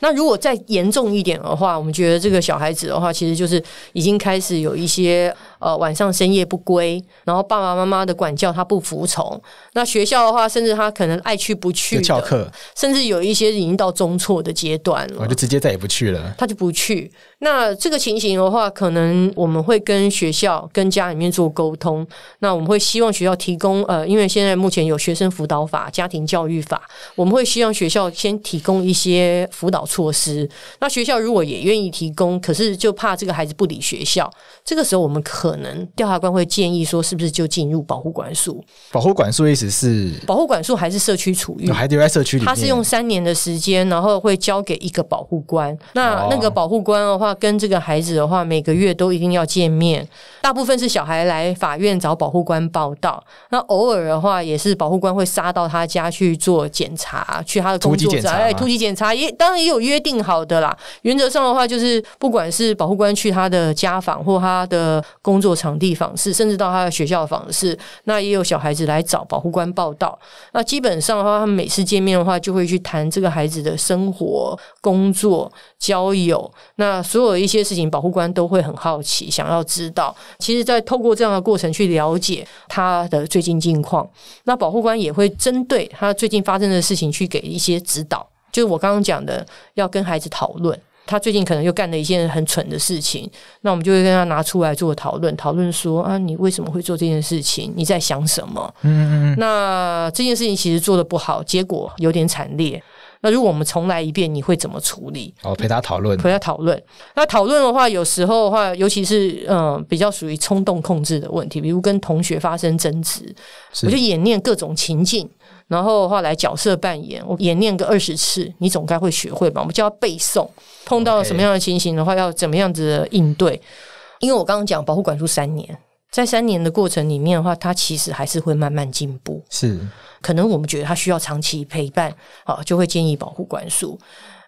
[SPEAKER 1] 那如果再严重一点的话，我们觉得这个小孩子的话，其实就是已经开始有一些。呃，晚上深夜不归，然后爸爸妈妈的管教他不服从。那学校的话，甚至他可能爱去不去，翘课。甚至有一些已经到中辍的阶段了，
[SPEAKER 2] 我就直接再也不去了。
[SPEAKER 1] 他就不去。那这个情形的话，可能我们会跟学校、跟家里面做沟通。那我们会希望学校提供呃，因为现在目前有学生辅导法、家庭教育法，我们会希望学校先提供一些辅导措施。那学校如果也愿意提供，可是就怕这个孩子不理学校。这个时候我们可可能调查官会建议说，是不是就进入保护管束？
[SPEAKER 2] 保护管束意思是，
[SPEAKER 1] 保护管束还是社区处遇，孩
[SPEAKER 2] 子在社区里。他是用
[SPEAKER 1] 三年的时间，然后会交给一个保护官。那那个保护官的话，跟这个孩子的话，每个月都一定要见面。大部分是小孩来法院找保护官报道，那偶尔的话，也是保护官会杀到他家去做检查，去他的工作。哎，突击检查也当然也有约定好的啦。原则上的话，就是不管是保护官去他的家访或他的工。工作场地访视，甚至到他的学校访视。那也有小孩子来找保护官报道。那基本上的话，他们每次见面的话，就会去谈这个孩子的生活、工作、交友。那所有一些事情，保护官都会很好奇，想要知道。其实，在透过这样的过程去了解他的最近近况。那保护官也会针对他最近发生的事情去给一些指导。就是我刚刚讲的，要跟孩子讨论。他最近可能又干了一件很蠢的事情，那我们就会跟他拿出来做讨论，讨论说啊，你为什么会做这件事情？你在想什么？嗯，那这件事情其实做的不好，结果有点惨烈。那如果我们重来一遍，你会怎么处理？
[SPEAKER 2] 哦，陪他讨论，陪
[SPEAKER 1] 他讨论。那讨论的话，有时候的话，尤其是嗯，比较属于冲动控制的问题，比如跟同学发生争执，我就演练各种情境。然后话来角色扮演，我演练个二十次，你总该会学会吧？我们叫背诵，碰到什么样的情形的话，要怎么样子应对？因为我刚刚讲保护管束三年，在三年的过程里面的话，他其实还是会慢慢进步。是，可能我们觉得他需要长期陪伴，好，就会建议保护管束。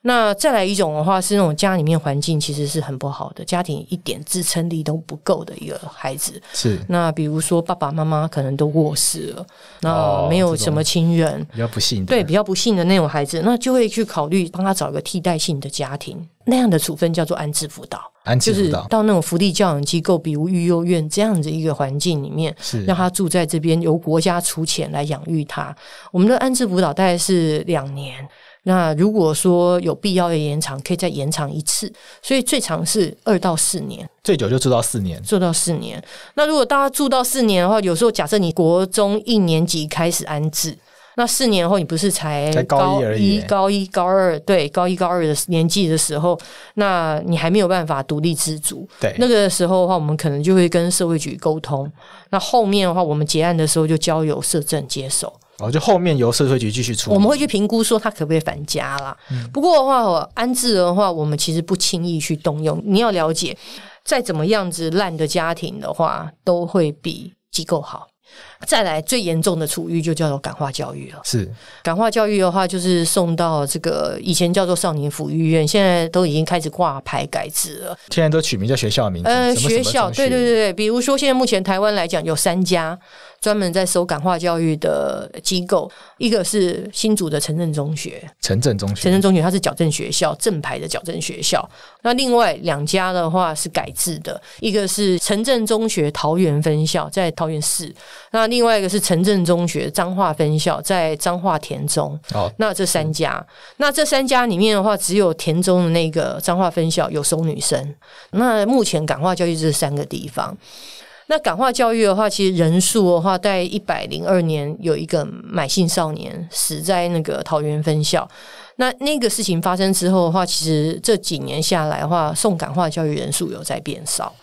[SPEAKER 1] 那再来一种的话是那种家里面环境其实是很不好的，家庭一点支撑力都不够的一个孩子。是那比如说爸爸妈妈可能都过世了，那没有什么亲人，
[SPEAKER 2] 比较不幸的对
[SPEAKER 1] 比较不幸的那种孩子，那就会去考虑帮他找一个替代性的家庭。那样的处分叫做安置辅导，安置辅导到那种福利教养机构，比如育幼院这样子一个环境里面，是让他住在这边，由国家出钱来养育他。我们的安置辅导大概是两年。那如果说有必要的延长，可以再延长一次，所以最长是二到四年，
[SPEAKER 2] 最久就住到四年，
[SPEAKER 1] 住到四年。那如果大家住到四年的话，有时候假设你国中一年级开始安置，那四年后你不是才高一高一高二，对，高一高二的年纪的时候，那你还没有办法独立自主。对，那个时候的话，我们可能就会跟社会局沟通，那后面的话，我们结案的时候就交由社政接手。
[SPEAKER 2] 哦，就后面由社会局继续
[SPEAKER 1] 处理。我们会去评估说他可不可以返家啦。不过的话，安置的话，我们其实不轻易去动用。你要了解，再怎么样子烂的家庭的话，都会比机构好。再来最严重的处遇就叫做感化教育了。是感化教育的话，就是送到这个以前叫做少年抚育院，现在都已经开始挂牌改制了。
[SPEAKER 2] 现在都取名叫学校名。呃，学校，对对对
[SPEAKER 1] 对，比如说现在目前台湾来讲有三家专门在收感化教育的机构，一个是新竹的城镇中学，城镇中学，城镇中学它是矫正学校，正牌的矫正学校。那另外两家的话是改制的，一个是城镇中学桃园分校，在桃园市，那。另外一个是城镇中学彰化分校，在彰化田中。哦，那这三家，那这三家里面的话，只有田中的那个彰化分校有收女生。那目前感化教育这三个地方，那感化教育的话，其实人数的话，在一百零二年有一个买姓少年死在那个桃园分校。那那个事情发生之后的话，其实这几年下来的话，送感化教育人数有在变少。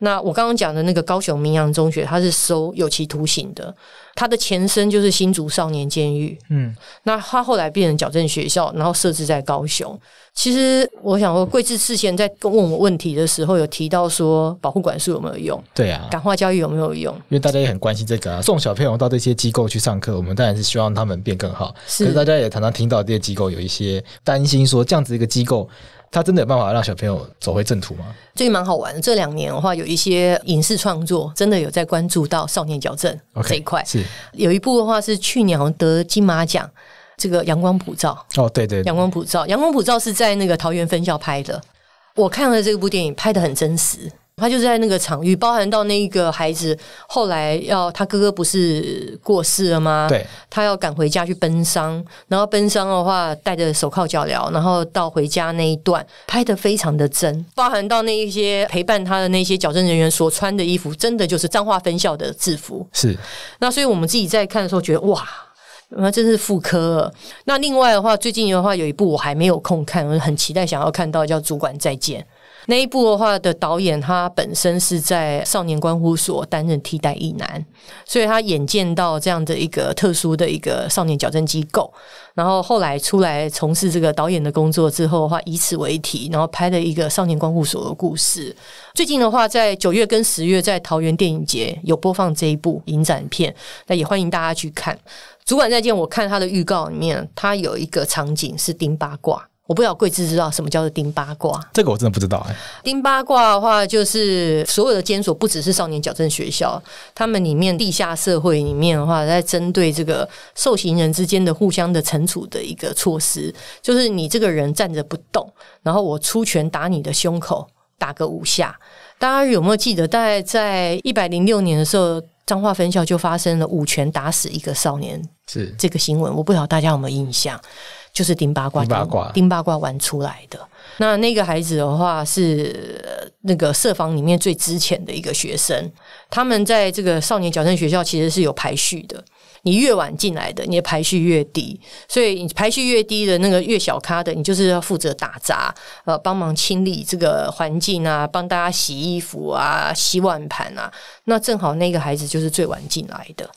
[SPEAKER 1] 那我刚刚讲的那个高雄明阳中学，它是收有期徒刑的，它的前身就是新竹少年监狱。嗯，那它后来变成矫正学校，然后设置在高雄。其实我想说，贵志事先在问我问题的时候，有提到说保护管束有没有用？对啊，感化教育有没有用？
[SPEAKER 2] 因为大家也很关心这个啊，送小朋友到这些机构去上课，我们当然是希望他们变更好。可是大家也常常听到这些机构有一些担心，说这样子一个机构。他真的有办法让小朋友走回正途吗？
[SPEAKER 1] 最近蛮好玩，这两年的话，有一些影视创作真的有在关注到少年矫正这一块。是有一部的话是去年好像得金马奖，这个《阳光普照》哦，对对，《阳光普照》《阳光普照》是在那个桃园分校拍的。我看了这部电影，拍的很真实。他就是在那个场域，包含到那个孩子后来要他哥哥不是过世了吗？对，他要赶回家去奔丧，然后奔丧的话带着手铐脚镣，然后到回家那一段拍的非常的真，包含到那一些陪伴他的那些矫正人员所穿的衣服，真的就是彰化分校的制服。是，那所以我们自己在看的时候觉得哇，那真是妇科。那另外的话，最近的话有一部我还没有空看，我很期待想要看到叫《主管再见》。那一部的话的导演，他本身是在少年关护所担任替代役男，所以他眼见到这样的一个特殊的一个少年矫正机构，然后后来出来从事这个导演的工作之后的话，以此为题，然后拍了一个少年关护所的故事。最近的话，在九月跟十月在桃园电影节有播放这一部影展片，那也欢迎大家去看。主管再见，我看他的预告里面，他有一个场景是盯八卦。我不知道贵知知道什么叫做丁八卦，这个我真的不知道哎。丁八卦的话，就是所有的监所不只是少年矫正学校，他们里面地下社会里面的话，在针对这个受刑人之间的互相的惩处的一个措施，就是你这个人站着不动，然后我出拳打你的胸口，打个五下。大家有没有记得？大概在一百零六年的时候，彰化分校就发生了五拳打死一个少年，是这个新闻。我不晓得大家有没有印象。就是丁八卦，丁八卦玩出来的。那那个孩子的话是那个社房里面最值钱的一个学生。他们在这个少年矫正学校其实是有排序的。你越晚进来的，你的排序越低。所以你排序越低的那个越小咖的，你就是要负责打杂，呃，帮忙清理这个环境啊，帮大家洗衣服啊，洗碗盘啊。那正好那个孩子就是最晚进来的。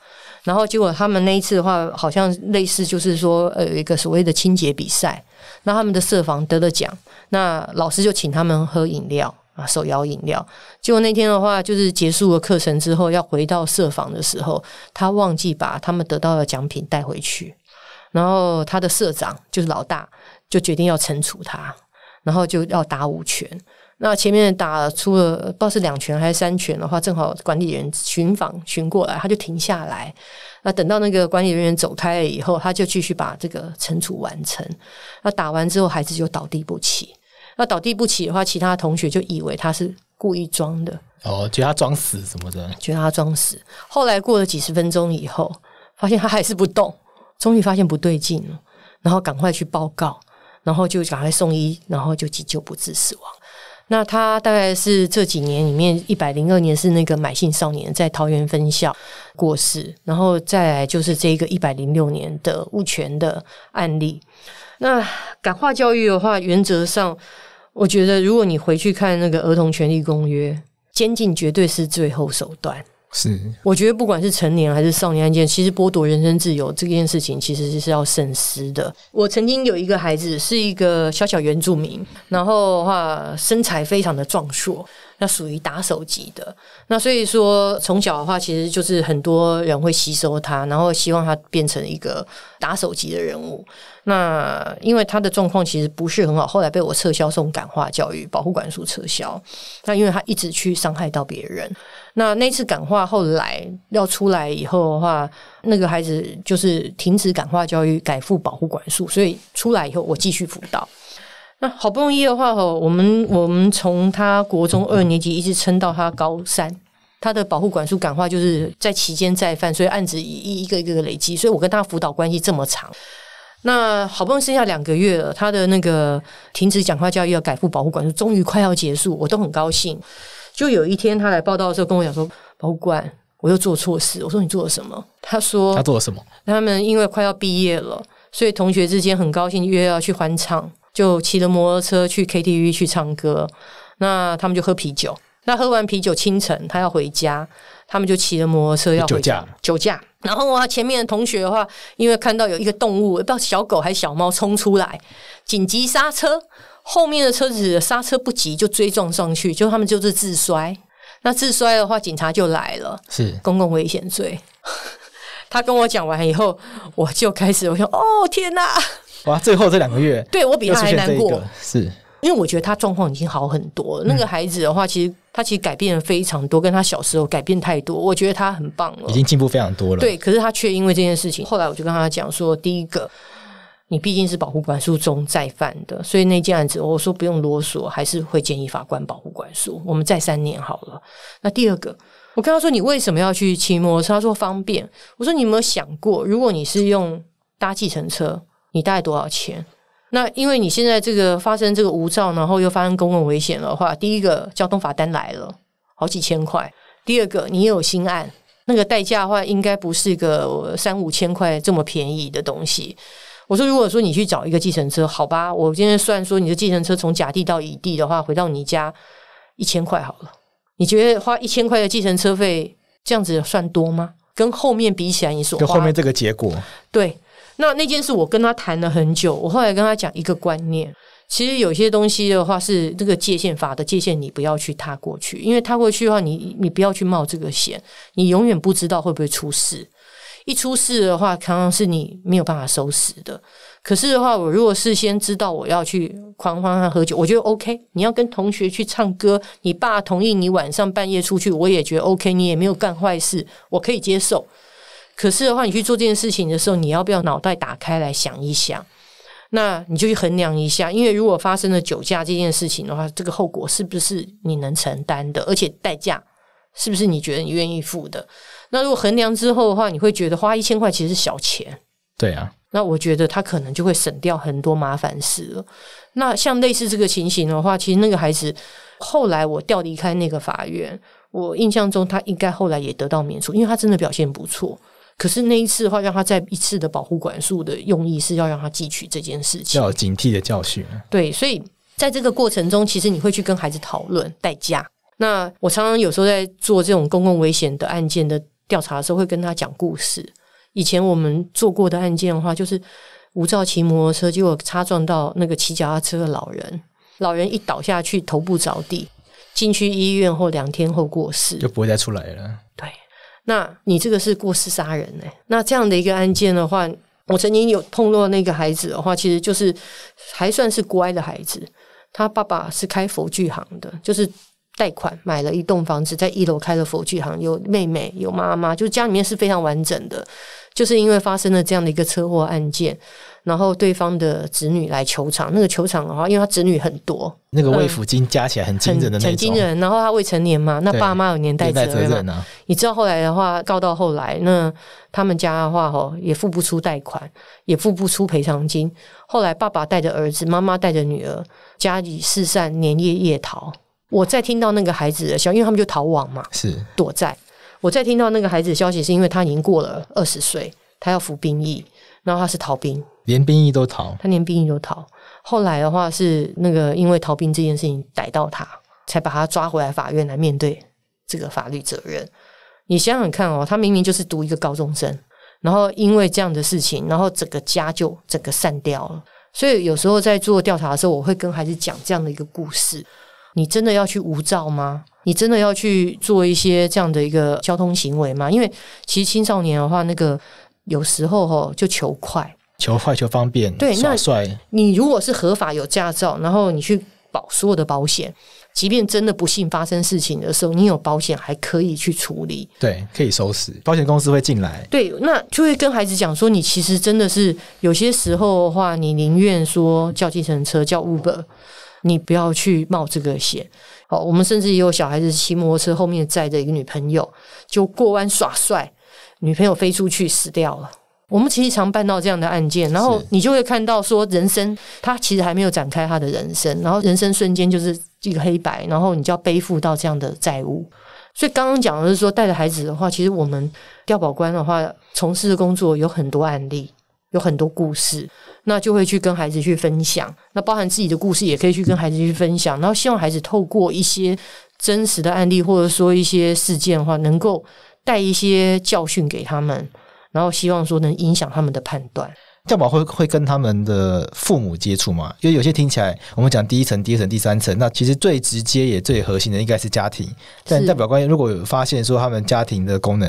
[SPEAKER 1] 然后结果他们那一次的话，好像类似就是说，呃，有一个所谓的清洁比赛，那他们的社房得了奖，那老师就请他们喝饮料啊，手摇饮料。结果那天的话，就是结束了课程之后，要回到社房的时候，他忘记把他们得到的奖品带回去，然后他的社长就是老大就决定要惩处他，然后就要打五拳。那前面打出了不知道是两拳还是三拳的话，正好管理员巡访巡过来，他就停下来。那等到那个管理人员走开了以后，他就继续把这个惩处完成。那打完之后，孩子就倒地不起。那倒地不起的话，其他同学就以为他是故意装的，
[SPEAKER 2] 哦，觉得他装死什么的，
[SPEAKER 1] 觉得他装死。后来过了几十分钟以后，发现他还是不动，终于发现不对劲了，然后赶快去报告，然后就赶快送医，然后就急救不治死亡。那他大概是这几年里面一百零二年是那个买姓少年在桃园分校过世，然后再就是这个一百零六年的物权的案例。那感化教育的话，原则上我觉得，如果你回去看那个儿童权利公约，监禁绝对是最后手段。是，我觉得不管是成年还是少年案件，其实剥夺人身自由这件事情，其实是要慎思的。我曾经有一个孩子，是一个小小原住民，然后话身材非常的壮硕。那属于打手级的，那所以说从小的话，其实就是很多人会吸收他，然后希望他变成一个打手级的人物。那因为他的状况其实不是很好，后来被我撤销这种感化教育保护管束撤销。那因为他一直去伤害到别人，那那次感化后来要出来以后的话，那个孩子就是停止感化教育，改负保护管束，所以出来以后我继续辅导。那好不容易的话哦，我们我们从他国中二年级一直撑到他高三，他的保护管束感化就是在期间再犯，所以案子一一个一个累积，所以我跟他辅导关系这么长。那好不容易剩下两个月了，他的那个停止讲话教育改步保护管束终于快要结束，我都很高兴。就有一天他来报道的时候跟我讲说：“保管我又做错事。”我说：“你做了什么？”他说：“他做了什么？”他们因为快要毕业了，所以同学之间很高兴约要去欢唱。就骑着摩托车去 KTV 去唱歌，那他们就喝啤酒。那喝完啤酒，清晨他要回家，他们就骑着摩托车要回家，酒驾。酒驾。然后啊，前面的同学的话，因为看到有一个动物，不知道小狗还是小猫冲出来，紧急刹车，后面的车子刹车不及，就追撞上去，就他们就是自摔。那自摔的话，警察就来了，是公共危险罪。他跟我讲完以后，我就开始我说：“哦天哪！哇！
[SPEAKER 2] 最后这两个月，
[SPEAKER 1] 对我比他还难过，是因为我觉得他状况已经好很多。那个孩子的话，其实他其实改变了非常多，跟他小时候改变太多。我觉得他很棒了，已经
[SPEAKER 2] 进步非常多了。对，
[SPEAKER 1] 可是他却因为这件事情，后来我就跟他讲说：，第一个，你毕竟是保护管束中再犯的，所以那件案子，我说不用啰嗦，还是会建议法官保护管束，我们再三年好了。那第二个，我跟他说你为什么要去骑摩托车？他说方便。我说你有没有想过，如果你是用搭计程车？你大概多少钱？那因为你现在这个发生这个无照，然后又发生公共危险的话，第一个交通罚单来了，好几千块；第二个你有新案，那个代价的话，应该不是个三五千块这么便宜的东西。我说，如果说你去找一个计程车，好吧，我今天算说你的计程车从甲地到乙地的话，回到你家一千块好了。你觉得花一千块的计程车费这样子算多吗？跟后面比起来，你说后面这个结果对？那那件事我跟他谈了很久，我后来跟他讲一个观念，其实有些东西的话是这个界限法的界限，你不要去踏过去，因为踏过去的话，你你不要去冒这个险，你永远不知道会不会出事。一出事的话，常常是你没有办法收拾的。可是的话，我如果事先知道我要去狂欢和喝酒，我觉得 OK。你要跟同学去唱歌，你爸同意你晚上半夜出去，我也觉得 OK。你也没有干坏事，我可以接受。可是的话，你去做这件事情的时候，你要不要脑袋打开来想一想？那你就去衡量一下，因为如果发生了酒驾这件事情的话，这个后果是不是你能承担的？而且代价是不是你觉得你愿意付的？那如果衡量之后的话，你会觉得花一千块其实是小钱。对啊，那我觉得他可能就会省掉很多麻烦事了。那像类似这个情形的话，其实那个孩子后来我调离开那个法院，我印象中他应该后来也得到免除，因为他真的表现不错。可是那一次的话，让他再一次的保护管束的用意，是要让他汲取这件事
[SPEAKER 2] 情，要有警惕的教训。
[SPEAKER 1] 对，所以在这个过程中，其实你会去跟孩子讨论代价。那我常常有时候在做这种公共危险的案件的调查的时候，会跟他讲故事。以前我们做过的案件的话，就是无照骑摩托车，结果擦撞到那个骑脚踏车的老人，老人一倒下去，头部着地，进去医院后两天后过世，
[SPEAKER 2] 就不会再出来了。对。
[SPEAKER 1] 那你这个是过失杀人呢？那这样的一个案件的话，我曾经有碰到那个孩子的话，其实就是还算是乖的孩子。他爸爸是开佛具行的，就是贷款买了一栋房子，在一楼开了佛具行。有妹妹，有妈妈，就家里面是非常完整的。就是因为发生了这样的一个车祸案件。然后对方的子女来球场，那个球场的话，因为他子女很多，那个慰抚
[SPEAKER 2] 金加起来很惊人的那种。
[SPEAKER 1] 然后他未成年嘛，那爸妈有年代责任。你知道后来的话，告到后来，那他们家的话，也付不出贷款，也付不出赔偿金。后来爸爸带着儿子，妈妈带着女儿，家里四散，连夜夜逃。我在听到那个孩子的消息，因为他们就逃亡嘛，是躲债。我在听到那个孩子的消息，是因为他已经过了二十岁，他要服兵役，然后他是逃兵。连兵役都逃，他连兵役都逃。后来的话是那个因为逃兵这件事情逮到他，才把他抓回来法院来面对这个法律责任。你想想看哦，他明明就是读一个高中生，然后因为这样的事情，然后整个家就整个散掉了。所以有时候在做调查的时候，我会跟孩子讲这样的一个故事：你真的要去无照吗？你真的要去做一些这样的一个交通行为吗？因为其实青少年的话，那个有时候吼就求快。
[SPEAKER 2] 求快求方便，耍帅。
[SPEAKER 1] 你如果是合法有驾照，然后你去保所有的保险，即便真的不幸发生事情的时候，你有保险还可以去处理。
[SPEAKER 2] 对，可以收拾，保险公司会进来。
[SPEAKER 1] 对，那就会跟孩子讲说，你其实真的是有些时候的话，你宁愿说叫计程车，叫 Uber，你不要去冒这个险。哦，我们甚至也有小孩子骑摩托车后面载着一个女朋友，就过弯耍帅，女朋友飞出去死掉了。我们其实常办到这样的案件，然后你就会看到说，人生他其实还没有展开他的人生，然后人生瞬间就是一个黑白，然后你就要背负到这样的债务。所以刚刚讲的是说，带着孩子的话，其实我们调保官的话，从事的工作有很多案例，有很多故事，那就会去跟孩子去分享，那包含自己的故事也可以去跟孩子去分享，然后希望孩子透过一些真实的案例或者说一些事件的话，能够带一些教训给他们。然后希望说能影响他们的判断，调保会会跟
[SPEAKER 2] 他们的父母接触吗？因为有些听起来，我们讲第一层、第二层、第三层，那其实最直接也最核心的应该是家庭。但代表关系如果有发现说他们家庭的功能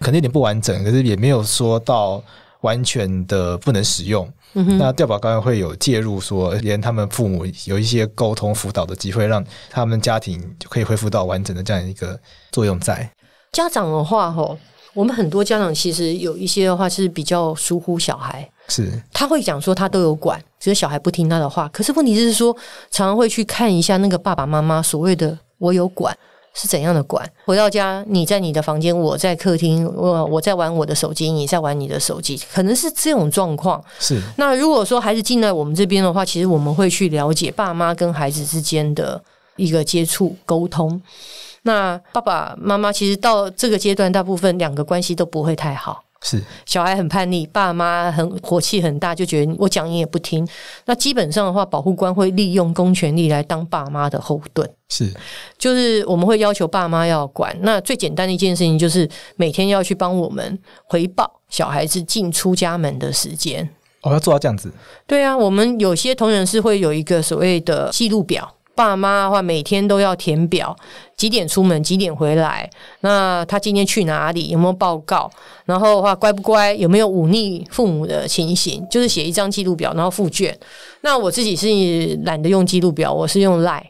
[SPEAKER 2] 可能有点不完整，可是也没有说到完全的不能使用。那调保关系会有介入，说连他们父母有一些沟通辅导的机会，让他们家庭就可以恢复到完整的这样一个作用，在
[SPEAKER 1] 家长的话吼。我们很多家长其实有一些的话是比较疏忽小孩，是他会讲说他都有管，只是小孩不听他的话。可是问题就是说，常常会去看一下那个爸爸妈妈所谓的“我有管”是怎样的管。回到家，你在你的房间，我在客厅，我我在玩我的手机，你在玩你的手机，可能是这种状况。是那如果说孩子进来我们这边的话，其实我们会去了解爸妈跟孩子之间的一个接触沟通。那爸爸妈妈其实到这个阶段，大部分两个关系都不会太好。是小孩很叛逆，爸妈很火气很大，就觉得我讲你也不听。那基本上的话，保护官会利用公权力来当爸妈的后盾。是，就是我们会要求爸妈要管。那最简单的一件事情就是每天要去帮我们回报小孩子进出家门的时间。哦，要做到这样子。对啊，我们有些同仁是会有一个所谓的记录表。爸妈的话，每天都要填表，几点出门，几点回来？那他今天去哪里？有没有报告？然后的话，乖不乖？有没有忤逆父母的情形？就是写一张记录表，然后附卷。那我自己是懒得用记录表，我是用赖。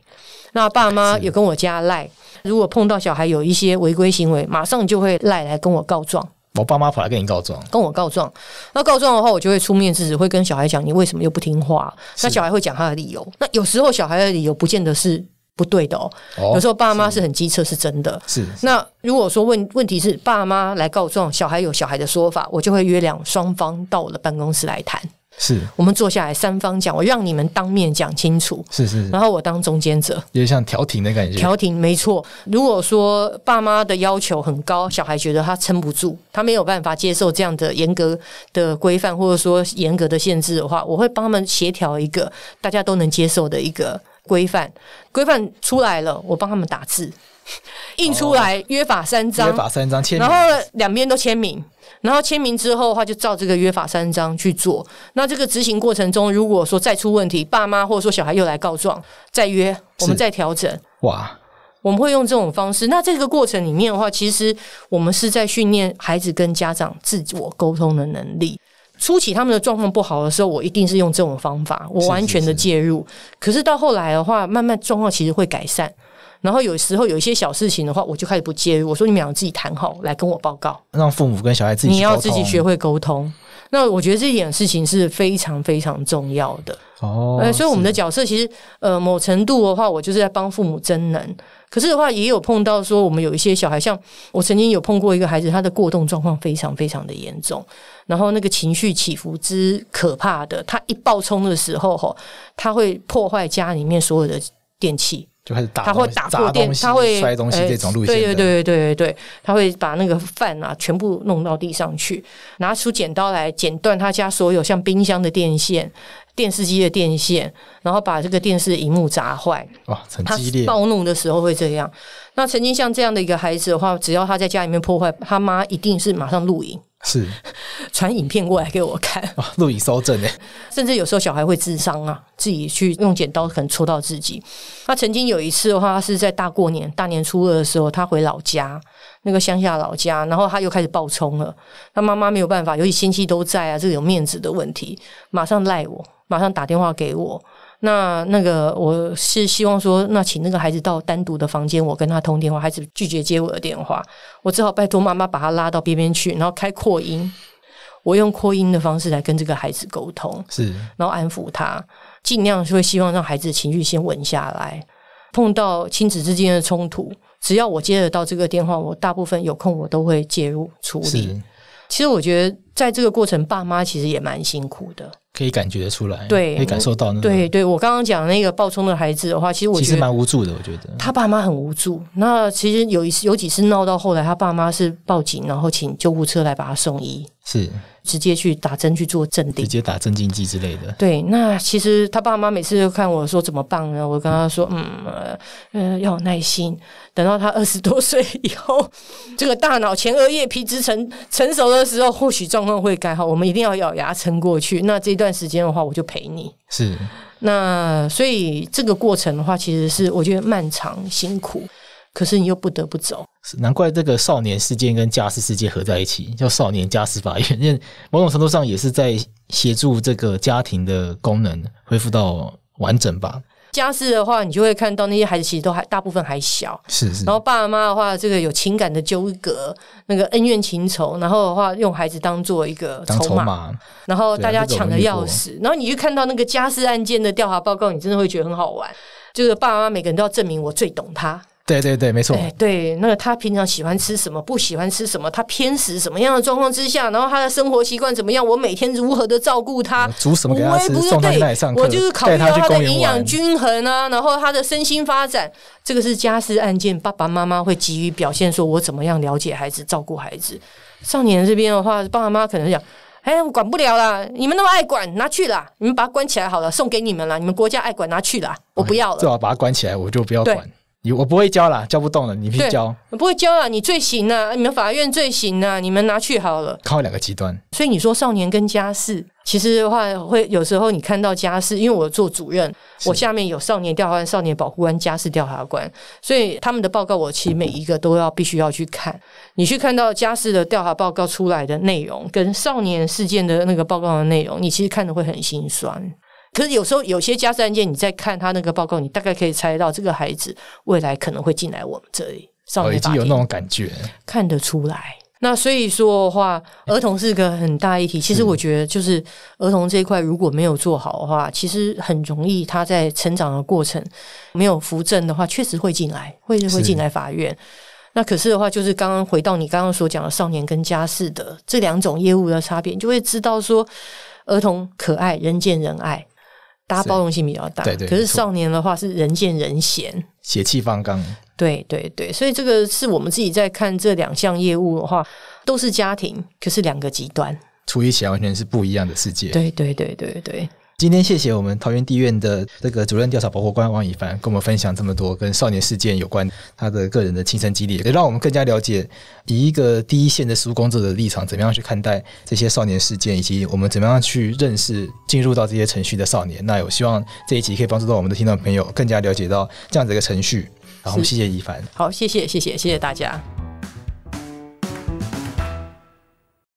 [SPEAKER 1] 那爸妈有跟我加赖。如果碰到小孩有一些违规行为，马上就会赖来跟我告状。我爸妈跑来跟你告状，跟我告状。那告状的话，我就会出面制止，会跟小孩讲你为什么又不听话。那小孩会讲他的理由。那有时候小孩的理由不见得是不对的哦。有时候爸妈是很机车是真的。是那如果说问问题是爸妈来告状，小孩有小孩的说法，我就会约两双方到我的办公室来谈。是，我们坐下来三方讲，我让你们当面讲清楚，是是，然后我当中间者，
[SPEAKER 2] 有点像调停的感觉。调
[SPEAKER 1] 停没错。如果说爸妈的要求很高，小孩觉得他撑不住，他没有办法接受这样的严格的规范，或者说严格的限制的话，我会帮他们协调一个大家都能接受的一个规范。规范出来了，我帮他们打字，印出来约法三章，约法三章，然后两边都签名。然后签名之后的话，就照这个约法三章去做。那这个执行过程中，如果说再出问题，爸妈或者说小孩又来告状，再约，我们再调整。哇，我们会用这种方式。那这个过程里面的话，其实我们是在训练孩子跟家长自我沟通的能力。初期他们的状况不好的时候，我一定是用这种方法，我完全的介入。可是到后来的话，慢慢状况其实会改善。然后有时候有一些小事情的话，我就开始不介入。我说你们俩自己谈好，来跟我报告。
[SPEAKER 2] 让父母跟小孩自己，你要自己学会
[SPEAKER 1] 沟通。那我觉得这一点事情是非常非常重要的
[SPEAKER 2] 哦。呃，所以我
[SPEAKER 1] 们的角色其实，呃，某程度的话，我就是在帮父母真能。可是的话，也有碰到说，我们有一些小孩，像我曾经有碰过一个孩子，他的过动状况非常非常的严重。然后那个情绪起伏之可怕的，他一暴冲的时候，哈，他会破坏家里面所有的电器。就
[SPEAKER 2] 开始打他会打破电，他摔东西这种路线，对对
[SPEAKER 1] 对对对对，他会把那个饭啊全部弄到地上去，拿出剪刀来剪断他家所有像冰箱的电线、电视机的电线，然后把这个电视荧幕砸坏。
[SPEAKER 2] 哇，很激烈！暴
[SPEAKER 1] 怒的时候会这样。那曾经像这样的一个孩子的话，只要他在家里面破坏，他妈一定是马上录影，是 传影片过来给我看，录
[SPEAKER 2] 影搜证诶。
[SPEAKER 1] 甚至有时候小孩会自伤啊，自己去用剪刀可能戳到自己。那曾经有一次的话，是在大过年大年初二的时候，他回老家那个乡下老家，然后他又开始暴冲了。他妈妈没有办法，尤其亲戚都在啊，这个有面子的问题，马上赖我，马上打电话给我。那那个我是希望说，那请那个孩子到单独的房间，我跟他通电话。孩子拒绝接我的电话，我只好拜托妈妈把他拉到边边去，然后开扩音。我用扩音的方式来跟这个孩子沟通，是，然后安抚他，尽量会希望让孩子情绪先稳下来。碰到亲子之间的冲突，只要我接得到这个电话，我大部分有空我都会介入处理。其实我觉得在这个过程，爸妈其实也蛮辛苦的。
[SPEAKER 2] 可以感觉得出来，对，可以感受到。对，
[SPEAKER 1] 对我刚刚讲那个暴冲的孩子的话，其实我其实蛮无助的。我觉得他爸妈很无助。那其实有一次有几次闹到后来，他爸妈是报警，然后请救护车来把他送医，是直接去打针去做镇定，直接打镇静剂之类的。对，那其实他爸妈每次都看我说怎么办呢？我跟他说，嗯嗯，要有耐心，等到他二十多岁以后，这个大脑前额叶皮质成成熟的时候，或许状况会改好。我们一定要咬牙撑过去。那这。一段时间的话，我就陪你。是那，所以这个过程的话，其实是我觉得漫长辛苦，可是你又不得不走。
[SPEAKER 2] 难怪这个少年事件跟家事事件合在一起，叫少年家事法院，因为某种程度上也是在协助这个家庭的功能恢复到完整吧。
[SPEAKER 1] 家事的话，你就会看到那些孩子其实都还大部分还小，是是。然后爸爸妈的话，这个有情感的纠葛，那个恩怨情仇，然后的话用孩子当做一个筹码，然后大家抢的要死。然后你就看到那个家事案件的调查报告，你真的会觉得很好玩，就是爸爸妈每个人都要证明我最懂他。
[SPEAKER 2] 对对对，没错。
[SPEAKER 1] 对，那他平常喜欢吃什么，不喜欢吃什么，他偏食什么样的状况之下，然后他的生活习惯怎么样？我每天如何的照顾他？我也不对我就是考虑他的营养均衡啊，然后他的身心发展。这个是家事案件，爸爸妈妈会急于表现说我怎么样了解孩子，照顾孩子。少年这边的话，爸爸妈妈可能讲：“哎，我管不了了，你们那么爱管，拿去了，你们把他关起来好了，送给你们了，你们国家爱管拿去了，我不
[SPEAKER 2] 要了。”最好把他关起来，我就不要管。我不会教了，教不动了。你去教，
[SPEAKER 1] 不会教啊，你最行啊，你们法院最行啊，你们拿去好了。
[SPEAKER 2] 靠两个极端，
[SPEAKER 1] 所以你说少年跟家事，其实的话会有时候你看到家事，因为我做主任，我下面有少年调查官、少年保护官、家事调查官，所以他们的报告，我其实每一个都要必须要去看。你去看到家事的调查报告出来的内容，跟少年事件的那个报告的内容，你其实看的会很心酸。可是有时候有些家事案件，你在看他那个报告，你大概可以猜到这个孩子未来可能会进来我们这里少年已经有那种感觉，看得出来。那所以说的话，儿童是个很大议题。其实我觉得，就是儿童这一块如果没有做好的话，其实很容易他在成长的过程没有扶正的话，确实会进来，会会进来法院。那可是的话，就是刚刚回到你刚刚所讲的少年跟家事的这两种业务的差别，你就会知道说儿童可爱，人见人爱。大家包容性比较大，对对。可是少年的话是人见人嫌，
[SPEAKER 2] 血气方刚。
[SPEAKER 1] 对对对，所以这个是我们自己在看这两项业务的话，都是家庭，可是两个极端。
[SPEAKER 2] 处理起完全是不一样的世界。对
[SPEAKER 1] 对对对对。
[SPEAKER 2] 今天谢谢我们桃园地院的这个主任调查保护官王以凡，跟我们分享这么多跟少年事件有关他的个人的亲身经历，也让我们更加了解以一个第一线的事务工作者的立场，怎么样去看待这些少年事件，以及我们怎么样去认识进入到这些程序的少年。那我希望这一集可以帮助到我们的听众朋友更加了解到这样子一个程序。然后谢谢以凡。
[SPEAKER 1] 好，谢谢，谢谢，谢谢大家。